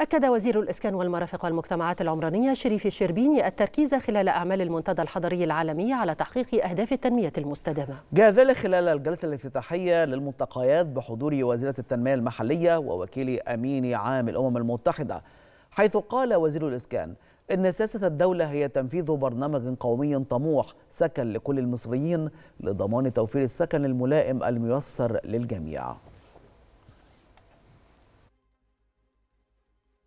أكد وزير الإسكان والمرافق والمجتمعات العمرانية شريف الشربيني التركيز خلال أعمال المنتدى الحضري العالمي على تحقيق أهداف التنمية المستدامة. جاء ذلك خلال الجلسة الافتتاحية للملتقيات بحضور وزيرة التنمية المحلية ووكيل أمين عام الأمم المتحدة حيث قال وزير الإسكان إن سياسة الدولة هي تنفيذ برنامج قومي طموح سكن لكل المصريين لضمان توفير السكن الملائم الميسر للجميع.